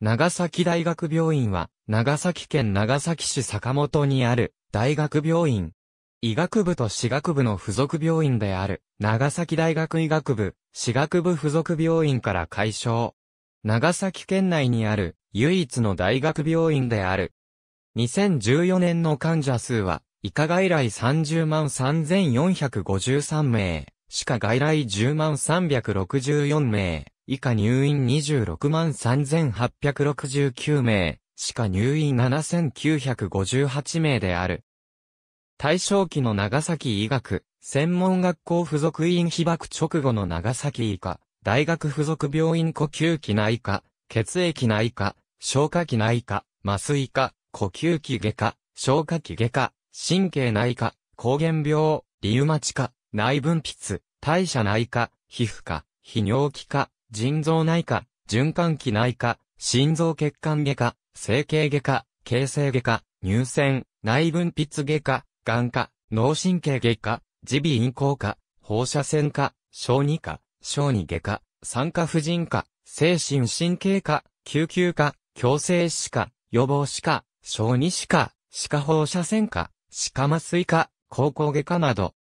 長崎大学病院は、長崎県長崎市坂本にある大学病院。医学部と私学部の付属病院である、長崎大学医学部、私学部付属病院から解消。長崎県内にある、唯一の大学病院である。2014年の患者数は、医科外来30万3453名、歯科外来10万364名。以下入院26万3869名、しか入院7958名である。大正期の長崎医学、専門学校附属院被爆直後の長崎医科、大学附属病院呼吸器内科、血液内科、消化器内科、麻酔科、呼吸器外科、消化器外科、神経内科、抗原病、リウマチ科、内分泌、代謝内科、皮膚科、泌尿器科、腎臓内科、循環器内科、心臓血管外科、整形外科、形成外科、乳腺、内分泌外科、眼科、脳神経外科、耳鼻咽喉科、放射線科、小児科、小児外科、産科婦人科、精神神経科、救急科、矯正歯科、予防歯科、小児歯科、歯科放射線科、歯科麻酔科、高校外科など、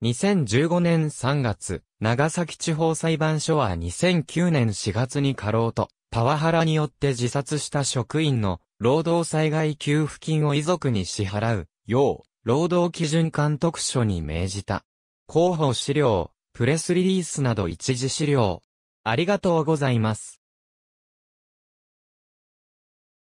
2015年3月、長崎地方裁判所は2009年4月に過労と、パワハラによって自殺した職員の労働災害給付金を遺族に支払うよう、労働基準監督署に命じた。広報資料、プレスリリースなど一時資料。ありがとうございます。